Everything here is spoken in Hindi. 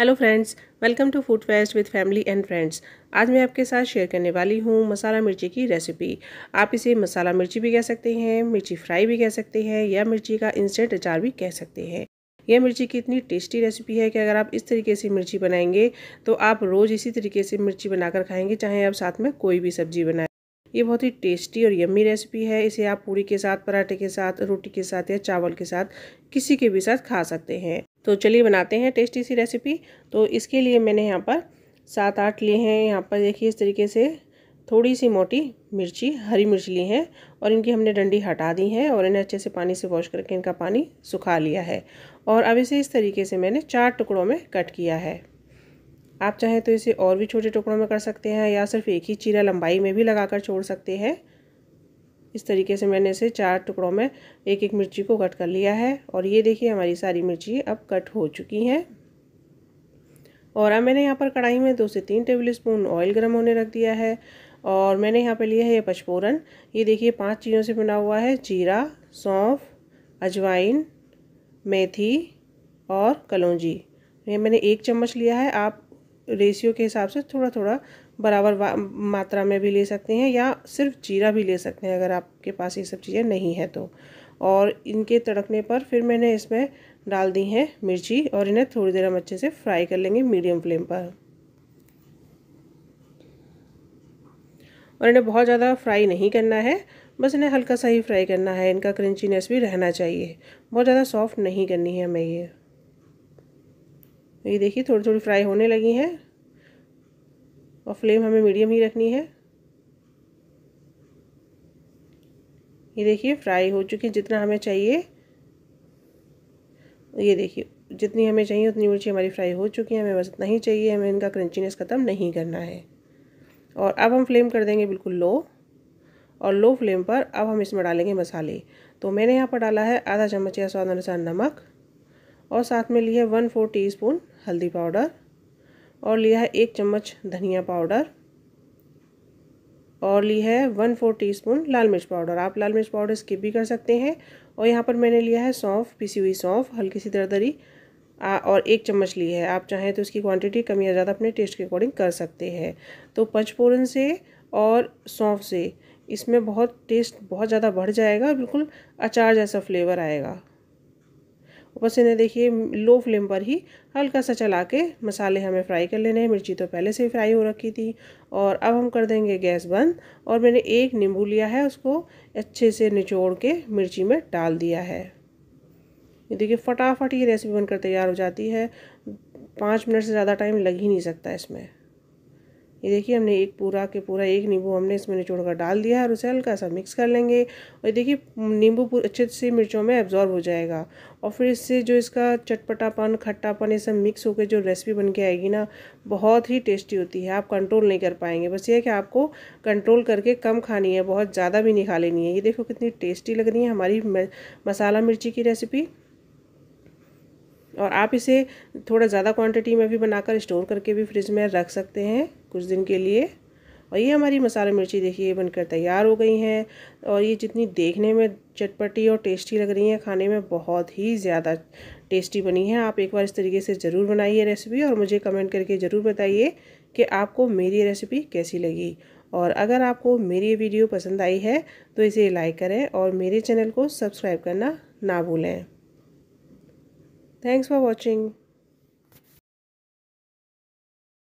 hello friends welcome to food fest with family and friends आज मैं आपके साथ शेयर करने वाली हूँ मसाला मिर्ची की रेसिपी आप इसे मसाला मिर्ची भी कह सकते हैं मिर्ची फ्राई भी कह सकते हैं या मिर्ची का इंस्टेंट अचार भी कह सकते हैं यह मिर्ची की इतनी टेस्टी रेसिपी है कि अगर आप इस तरीके से मिर्ची बनाएंगे तो आप रोज़ इसी तरीके से मिर्ची बनाकर खाएंगे चाहे आप साथ में कोई भी सब्जी बनाएं ये बहुत ही टेस्टी और यम्मी रेसिपी है इसे आप पूरी के साथ पराठे के साथ रोटी के साथ या चावल के साथ किसी के भी साथ खा सकते हैं तो चलिए बनाते हैं टेस्टी सी रेसिपी तो इसके लिए मैंने यहाँ पर सात आठ लिए हैं यहाँ पर देखिए इस तरीके से थोड़ी सी मोटी मिर्ची हरी मिर्च ली हैं और इनकी हमने डंडी हटा दी है और इन्हें अच्छे से पानी से वॉश करके इनका पानी सुखा लिया है और अब इसे इस तरीके से मैंने चार टुकड़ों में कट किया है आप चाहें तो इसे और भी छोटे टुकड़ों में कर सकते हैं या सिर्फ एक ही चीरा लंबाई में भी लगाकर छोड़ सकते हैं इस तरीके से मैंने इसे चार टुकड़ों में एक एक मिर्ची को कट कर लिया है और ये देखिए हमारी सारी मिर्ची अब कट हो चुकी हैं और अब मैंने यहाँ पर कढ़ाई में दो से तीन टेबल स्पून ऑयल गर्म होने रख दिया है और मैंने यहाँ पे लिया है ये पचपोरन ये देखिए पांच चीज़ों से बना हुआ है जीरा सौंफ अजवाइन मेथी और कलौजी ये मैंने एक चम्मच लिया है आप रेशियो के हिसाब से थोड़ा थोड़ा बराबर मात्रा में भी ले सकते हैं या सिर्फ जीरा भी ले सकते हैं अगर आपके पास ये सब चीज़ें नहीं है तो और इनके तड़कने पर फिर मैंने इसमें डाल दी हैं मिर्ची और इन्हें थोड़ी देर हम अच्छे से फ्राई कर लेंगे मीडियम फ्लेम पर और इन्हें बहुत ज़्यादा फ्राई नहीं करना है बस इन्हें हल्का सा ही फ्राई करना है इनका क्रंचीनेस भी रहना चाहिए बहुत ज़्यादा सॉफ्ट नहीं करनी है हमें ये ये देखिए थोड़ी थोड़ी फ्राई होने लगी हैं और फ्लेम हमें मीडियम ही रखनी है ये देखिए फ्राई हो चुकी है जितना हमें चाहिए ये देखिए जितनी हमें चाहिए उतनी मिर्ची हमारी फ्राई हो चुकी है हमें बस इतना ही चाहिए हमें इनका क्रंचीनेस ख़त्म नहीं करना है और अब हम फ्लेम कर देंगे बिल्कुल लो और लो फ्लेम पर अब हम इसमें डालेंगे मसाले तो मैंने यहाँ पर डाला है आधा चम्मच या स्वाद अनुसार नमक और साथ में लिए वन फोर टी हल्दी पाउडर और लिया है एक चम्मच धनिया पाउडर और ली है वन फोर टीस्पून लाल मिर्च पाउडर आप लाल मिर्च पाउडर स्किप भी कर सकते हैं और यहाँ पर मैंने लिया है सौंफ पिसी हुई सौंफ हल्की सी दरदरी आ, और एक चम्मच ली है आप चाहें तो इसकी क्वांटिटी कम या ज़्यादा अपने टेस्ट के अकॉर्डिंग कर सकते हैं तो पंचपोरन से और सौंफ से इसमें बहुत टेस्ट बहुत ज़्यादा बढ़ जाएगा बिल्कुल अचार जैसा फ्लेवर आएगा बस इन्हें देखिए लो फ्लेम पर ही हल्का सा चला के मसाले हमें फ्राई कर लेने हैं मिर्ची तो पहले से ही फ्राई हो रखी थी और अब हम कर देंगे गैस बंद और मैंने एक नींबू लिया है उसको अच्छे से निचोड़ के मिर्ची में डाल दिया है ये देखिए फटाफट ये रेसिपी बनकर तैयार हो जाती है पाँच मिनट से ज़्यादा टाइम लग ही नहीं सकता इसमें ये देखिए हमने एक पूरा के पूरा एक नींबू हमने इसमें निचोड़ कर डाल दिया है और उसे हल्का सा मिक्स कर लेंगे और देखिए नींबू अच्छे से मिर्चों में एब्जॉर्ब हो जाएगा और फिर इससे जो इसका चटपटापन खट्टापन ये सब मिक्स होकर जो रेसिपी बन के आएगी ना बहुत ही टेस्टी होती है आप कंट्रोल नहीं कर पाएंगे बस ये है कि आपको कंट्रोल करके कम खानी है बहुत ज़्यादा भी नहीं खा लेनी है ये देखो कितनी टेस्टी लग रही है हमारी मसाला मिर्ची की रेसिपी और आप इसे थोड़ा ज़्यादा क्वांटिटी में भी बनाकर स्टोर करके भी फ्रिज में रख सकते हैं कुछ दिन के लिए और ये हमारी मसाला मिर्ची देखिए बनकर तैयार हो गई हैं और ये जितनी देखने में चटपटी और टेस्टी लग रही हैं खाने में बहुत ही ज़्यादा टेस्टी बनी है आप एक बार इस तरीके से ज़रूर बनाइए रेसिपी और मुझे कमेंट करके ज़रूर बताइए कि आपको मेरी रेसिपी कैसी लगी और अगर आपको मेरी वीडियो पसंद आई है तो इसे लाइक करें और मेरे चैनल को सब्सक्राइब करना ना भूलें थैंक्स फॉर वॉचिंग